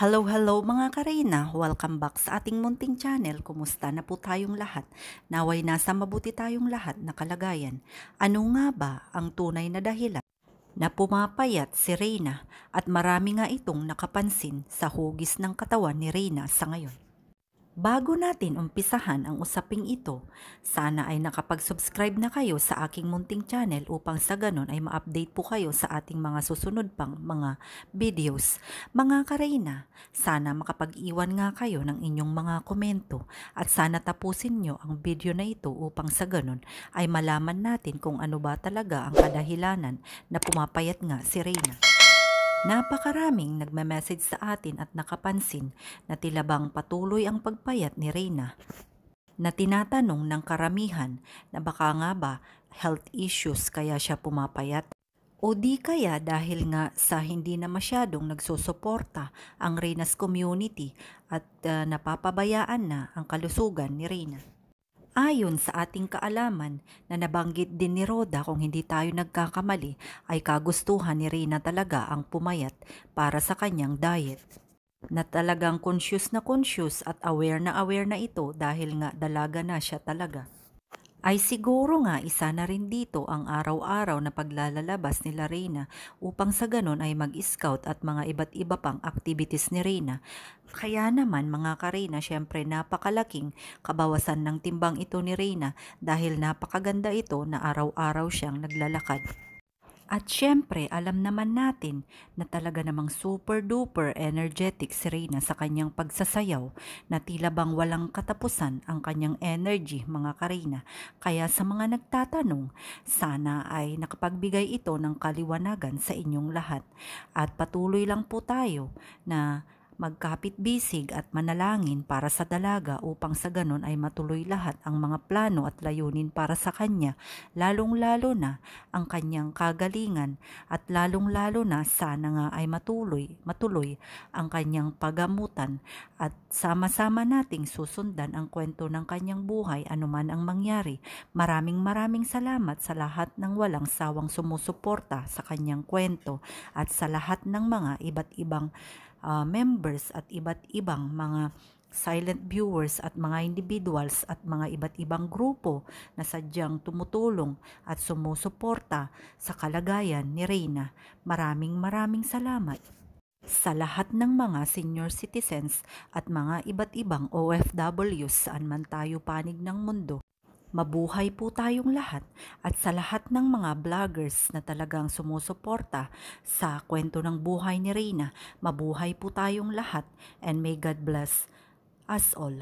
Hello, hello mga karina. Welcome back sa ating munting channel. Kumusta na po tayong lahat? Naway nasa mabuti tayong lahat na kalagayan. Ano nga ba ang tunay na dahilan? na pumapayat si Reina at marami nga itong nakapansin sa hugis ng katawan ni Reina sa ngayon. Bago natin umpisahan ang usaping ito, sana ay nakapag-subscribe na kayo sa aking munting channel upang sa ganon ay ma-update po kayo sa ating mga susunod pang mga videos. Mga kareyna, sana makapag-iwan nga kayo ng inyong mga komento at sana tapusin nyo ang video na ito upang sa ganon ay malaman natin kung ano ba talaga ang kadahilanan na pumapayat nga si Reina. Napakaraming nagme-message sa atin at nakapansin na tila bang patuloy ang pagpayat ni Reyna. Na tinatanong ng karamihan na baka nga ba health issues kaya siya pumapayat o di kaya dahil nga sa hindi na masyadong nagsusuporta ang Reyna's community at uh, napapabayaan na ang kalusugan ni Reyna. Ayon sa ating kaalaman na nabanggit din ni Roda kung hindi tayo nagkakamali ay kagustuhan ni Rina talaga ang pumayat para sa kanyang diet. Na talagang conscious na conscious at aware na aware na ito dahil nga dalaga na siya talaga ay siguro nga isa na rin dito ang araw-araw na paglalalabas ni Reyna upang sa ganon ay mag-scout at mga iba't iba pang activities ni Reyna. Kaya naman mga karina syempre napakalaking kabawasan ng timbang ito ni Reyna dahil napakaganda ito na araw-araw siyang naglalakad. At syempre, alam naman natin na talaga namang super duper energetic si Reyna sa kanyang pagsasayaw na tila bang walang katapusan ang kanyang energy mga karina. Kaya sa mga nagtatanong, sana ay nakapagbigay ito ng kaliwanagan sa inyong lahat. At patuloy lang po tayo na magkapit bisig at manalangin para sa dalaga upang sa ganon ay matuloy lahat ang mga plano at layunin para sa kanya, lalong-lalo na ang kanyang kagalingan at lalong-lalo na sana nga ay matuloy, matuloy ang kanyang pagamutan at sama-sama nating susundan ang kwento ng kanyang buhay anuman ang mangyari. Maraming maraming salamat sa lahat ng walang sawang sumusuporta sa kanyang kwento at sa lahat ng mga iba't ibang uh, members at iba't ibang mga silent viewers at mga individuals at mga iba't ibang grupo na sadyang tumutulong at sumusuporta sa kalagayan ni Reina. Maraming maraming salamat sa lahat ng mga senior citizens at mga iba't ibang OFWs saan man tayo panig ng mundo Mabuhay po tayong lahat at sa lahat ng mga vloggers na talagang sumusuporta sa kwento ng buhay ni Reina, mabuhay po tayong lahat and may God bless us all.